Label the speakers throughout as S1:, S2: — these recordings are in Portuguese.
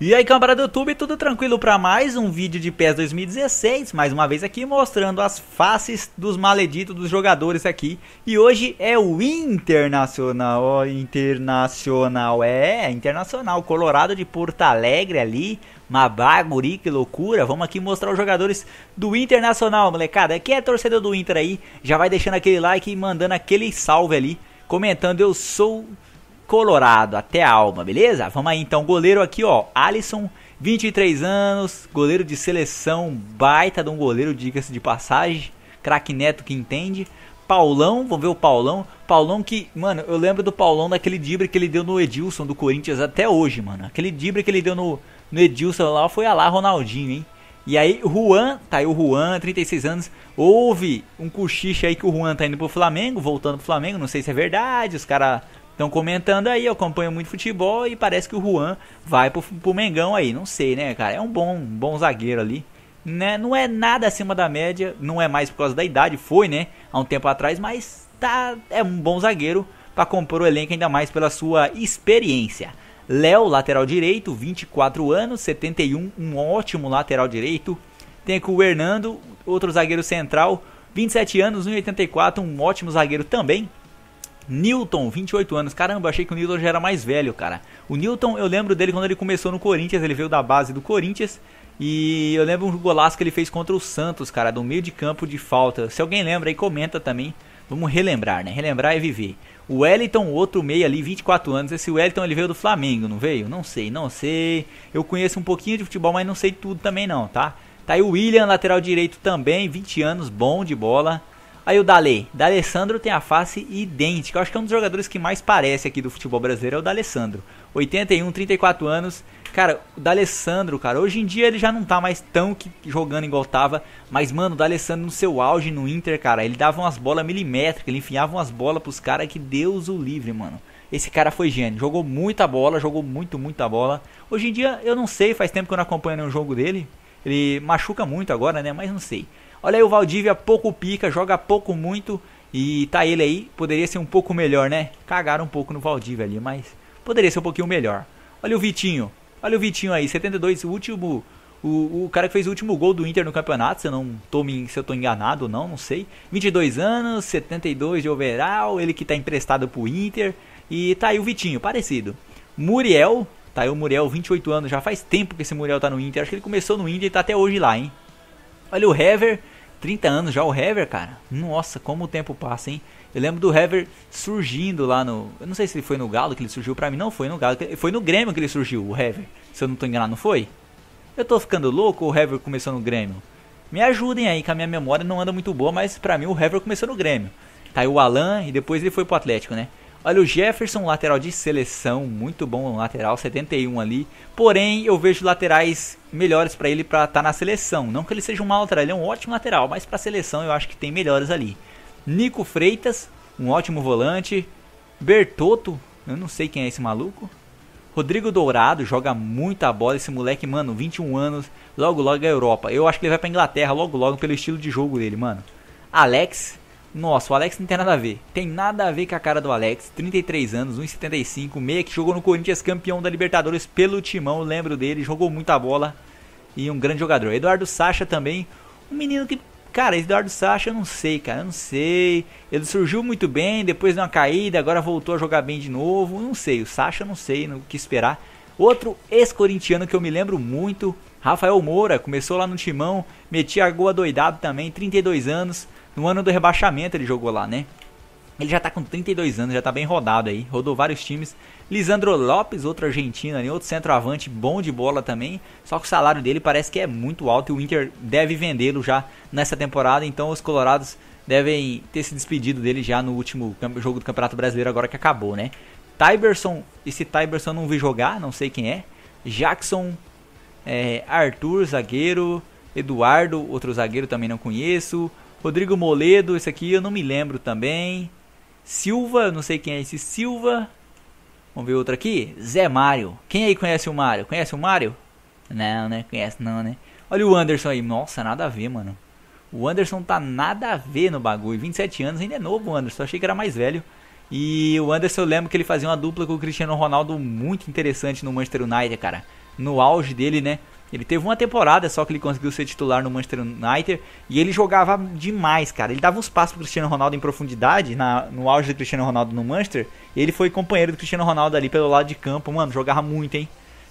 S1: E aí camarada do YouTube, tudo tranquilo para mais um vídeo de PES 2016, mais uma vez aqui mostrando as faces dos maleditos dos jogadores aqui. E hoje é o Internacional, ó, oh, Internacional, é, é, Internacional, Colorado de Porto Alegre ali, Mabaguri, que loucura. Vamos aqui mostrar os jogadores do Internacional, molecada. Quem é torcedor do Inter aí, já vai deixando aquele like e mandando aquele salve ali, comentando eu sou Colorado até Alma, beleza? Vamos aí então, goleiro aqui, ó, Alisson, 23 anos, goleiro de seleção, baita de um goleiro, diga-se de passagem, craque Neto que entende. Paulão, vamos ver o Paulão. Paulão que, mano, eu lembro do Paulão daquele dibre que ele deu no Edilson do Corinthians até hoje, mano. Aquele dibre que ele deu no, no Edilson lá foi a lá Ronaldinho, hein? E aí, Juan, tá aí o Juan, 36 anos. Houve um cochicho aí que o Juan tá indo pro Flamengo, voltando pro Flamengo, não sei se é verdade. Os caras estão comentando aí, eu acompanho muito futebol e parece que o Juan vai pro, pro Mengão aí. Não sei, né, cara? É um bom, um bom zagueiro ali. Né? Não é nada acima da média, não é mais por causa da idade, foi, né? Há um tempo atrás, mas tá, é um bom zagueiro para compor o elenco, ainda mais pela sua experiência. Léo, lateral direito, 24 anos, 71, um ótimo lateral direito. Tem aqui o Hernando, outro zagueiro central, 27 anos, 1,84, um ótimo zagueiro também. Newton, 28 anos. Caramba, achei que o Newton já era mais velho, cara. O Newton, eu lembro dele quando ele começou no Corinthians, ele veio da base do Corinthians. E eu lembro um golaço que ele fez contra o Santos, cara, do meio de campo de falta. Se alguém lembra aí, comenta também. Vamos relembrar, né? Relembrar é viver. O Wellington, outro meio ali, 24 anos. Esse Wellington, ele veio do Flamengo, não veio? Não sei, não sei. Eu conheço um pouquinho de futebol, mas não sei tudo também não, tá? Tá aí o William, lateral direito também, 20 anos, bom de bola. Aí o Dale. D'Alessandro tem a face idêntica. Eu acho que é um dos jogadores que mais parece aqui do futebol brasileiro é o D'Alessandro. 81, 34 anos. Cara, o D'Alessandro, cara, hoje em dia ele já não tá mais tão que jogando igual tava, mas mano, o D'Alessandro no seu auge no Inter, cara, ele dava umas bolas milimétricas, ele enfiava umas bolas pros caras que Deus o livre, mano. Esse cara foi gênio, jogou muita bola, jogou muito, muita bola. Hoje em dia eu não sei, faz tempo que eu não acompanho nenhum jogo dele. Ele machuca muito agora, né? Mas não sei. Olha aí o Valdívia, pouco pica, joga pouco muito. E tá ele aí, poderia ser um pouco melhor, né? Cagaram um pouco no Valdívia ali, mas poderia ser um pouquinho melhor. Olha o Vitinho, olha o Vitinho aí, 72, o último... O, o cara que fez o último gol do Inter no campeonato, se eu, não tô, se eu tô enganado ou não, não sei. 22 anos, 72 de overall, ele que tá emprestado pro Inter. E tá aí o Vitinho, parecido. Muriel, tá aí o Muriel, 28 anos, já faz tempo que esse Muriel tá no Inter. Acho que ele começou no Inter e tá até hoje lá, hein? Olha o Hever, 30 anos já o Hever, cara. Nossa, como o tempo passa, hein? Eu lembro do Hever surgindo lá no. Eu não sei se ele foi no Galo que ele surgiu para mim, não foi no Galo. Foi no Grêmio que ele surgiu, o Hever. Se eu não tô enganado, não foi? Eu tô ficando louco ou o Hever começou no Grêmio? Me ajudem aí, que a minha memória não anda muito boa, mas pra mim o Hever começou no Grêmio. Tá aí o Alan e depois ele foi pro Atlético, né? Olha o Jefferson, lateral de seleção, muito bom lateral, 71 ali. Porém, eu vejo laterais melhores para ele para estar tá na seleção. Não que ele seja um mau lateral, ele é um ótimo lateral, mas para seleção eu acho que tem melhores ali. Nico Freitas, um ótimo volante. Bertotto, eu não sei quem é esse maluco. Rodrigo Dourado joga muita bola, esse moleque, mano, 21 anos, logo logo é Europa. Eu acho que ele vai pra Inglaterra logo logo pelo estilo de jogo dele, mano. Alex, nossa, o Alex não tem nada a ver. Tem nada a ver com a cara do Alex. 33 anos, 1,75, meia que jogou no Corinthians, campeão da Libertadores pelo timão. Lembro dele, jogou muita bola e um grande jogador. Eduardo Sacha também, um menino que. Cara, Eduardo Sacha, eu não sei, cara, eu não sei. Ele surgiu muito bem, depois deu uma caída, agora voltou a jogar bem de novo. Eu não sei, o Sacha, eu não sei o que esperar. Outro ex-corintiano que eu me lembro muito, Rafael Moura, começou lá no timão, metia goa doidado também, 32 anos no ano do rebaixamento ele jogou lá, né? Ele já tá com 32 anos, já tá bem rodado aí, rodou vários times. Lisandro Lopes, outro argentino ali, outro centroavante, bom de bola também. Só que o salário dele parece que é muito alto e o Inter deve vendê-lo já nessa temporada. Então os Colorados devem ter se despedido dele já no último jogo do Campeonato Brasileiro, agora que acabou, né? Tyberson, esse Tyberson não vi jogar, não sei quem é. Jackson, é, Arthur, zagueiro. Eduardo, outro zagueiro também não conheço. Rodrigo Moledo, esse aqui eu não me lembro também. Silva, não sei quem é esse Silva. Vamos ver outro aqui. Zé Mário. Quem aí conhece o Mário? Conhece o Mário? Não, né? Conhece não, né? Olha o Anderson aí. Nossa, nada a ver, mano. O Anderson tá nada a ver no bagulho. 27 anos, ainda é novo o Anderson. Achei que era mais velho. E o Anderson, eu lembro que ele fazia uma dupla com o Cristiano Ronaldo muito interessante no Manchester United, cara. No auge dele, né? Ele teve uma temporada só que ele conseguiu ser titular no Manchester United e ele jogava demais, cara. Ele dava uns passos pro Cristiano Ronaldo em profundidade, na, no auge do Cristiano Ronaldo no Manchester. ele foi companheiro do Cristiano Ronaldo ali pelo lado de campo, mano. Jogava muito, hein?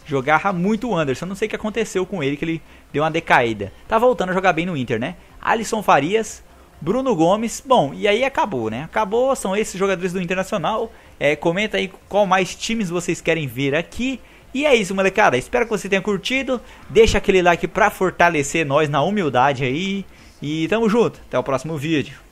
S1: Jogava muito o Anderson. Não sei o que aconteceu com ele, que ele deu uma decaída. Tá voltando a jogar bem no Inter, né? Alisson Farias, Bruno Gomes. Bom, e aí acabou, né? Acabou, são esses jogadores do Internacional. É, comenta aí qual mais times vocês querem ver aqui. E é isso, molecada. Espero que você tenha curtido. Deixa aquele like pra fortalecer nós na humildade aí. E tamo junto. Até o próximo vídeo.